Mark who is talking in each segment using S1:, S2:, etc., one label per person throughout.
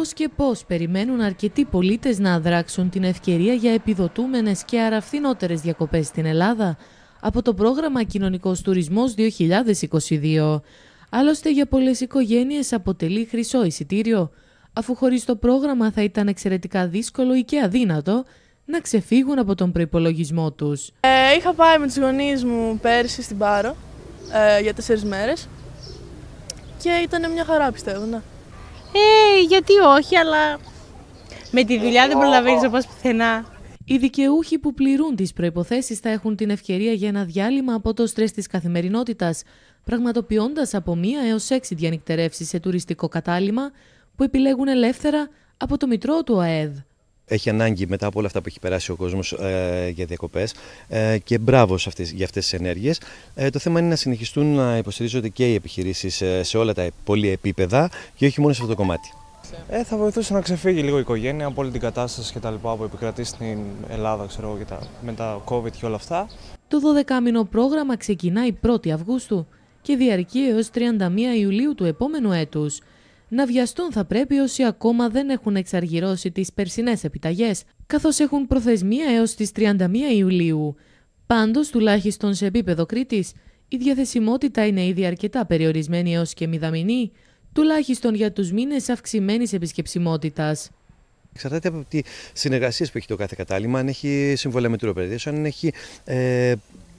S1: Πώς και πώς περιμένουν αρκετοί πολίτες να αδράξουν την ευκαιρία για επιδοτούμενες και αραφθινότερες διακοπές στην Ελλάδα από το πρόγραμμα Κοινωνικός Τουρισμός 2022. Άλλωστε για πολλές οικογένειες αποτελεί χρυσό εισιτήριο, αφού χωρίς το πρόγραμμα θα ήταν εξαιρετικά δύσκολο ή και αδύνατο να ξεφύγουν από τον προϋπολογισμό τους. Ε, είχα πάει με τους γονείς μου πέρσι στην Πάρο ε, για τέσσερις μέρες και ήταν μια χαρά πιστεύω. Ναι. Ε, γιατί όχι, αλλά με τη δουλειά δεν προλαβαίνεις να πουθενά. Οι δικαιούχοι που πληρούν τις προποθέσει θα έχουν την ευκαιρία για ένα διάλειμμα από το στρες της καθημερινότητας, πραγματοποιώντας από μία έως έξι διανυκτερεύσεις σε τουριστικό κατάλημα που επιλέγουν ελεύθερα από το Μητρό του ΑΕΔ
S2: έχει ανάγκη μετά από όλα αυτά που έχει περάσει ο κόσμος ε, για διακοπές ε, και μπράβο αυτές, για αυτές τις ενέργειες. Ε, το θέμα είναι να συνεχιστούν να υποστηρίζονται και οι επιχειρήσεις ε, σε όλα τα πολλή επίπεδα και όχι μόνο σε αυτό το κομμάτι. Ε, θα βοηθούσε να ξεφύγει λίγο η οικογένεια από όλη την κατάσταση και τα λοιπά που επικρατεί στην Ελλάδα, ξέρω εγώ, τα, με τα COVID και όλα αυτά.
S1: Το 12μηνο πρόγραμμα ξεκινάει 1η Αυγούστου και διαρκεί έως 31 Ιουλίου του επόμενου έτους να βιαστούν θα πρέπει όσοι ακόμα δεν έχουν εξαργυρώσει τις περσινές επιταγές, καθώς έχουν προθεσμία έως τις 31 Ιουλίου. Πάντως, τουλάχιστον σε επίπεδο Κρήτης, η διαθεσιμότητα είναι ήδη αρκετά περιορισμένη έως και μηδαμινή, τουλάχιστον για τους μήνες αυξημένης επισκεψιμότητας.
S2: Εξαρτάται από τι συνεργασίε που έχει το κάθε κατάλημα, αν έχει συμβόλαια με αν έχει ε,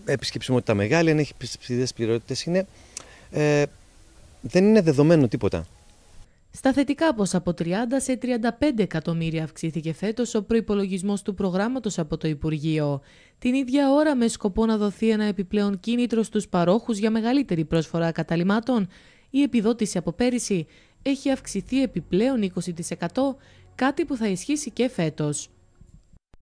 S2: επισκεψιμότητα μεγάλη, αν έχει ψηλέ πληρότητε. Ε, δεν είναι δεδομένο τίποτα.
S1: Σταθετικά θετικά πως από 30 σε 35 εκατομμύρια αυξήθηκε φέτος ο προϋπολογισμός του προγράμματος από το Υπουργείο. Την ίδια ώρα με σκοπό να δοθεί ένα επιπλέον κίνητρο στους παρόχους για μεγαλύτερη πρόσφορα καταλημάτων, η επιδότηση από πέρυσι έχει αυξηθεί επιπλέον 20% κάτι που θα ισχύσει και φέτος.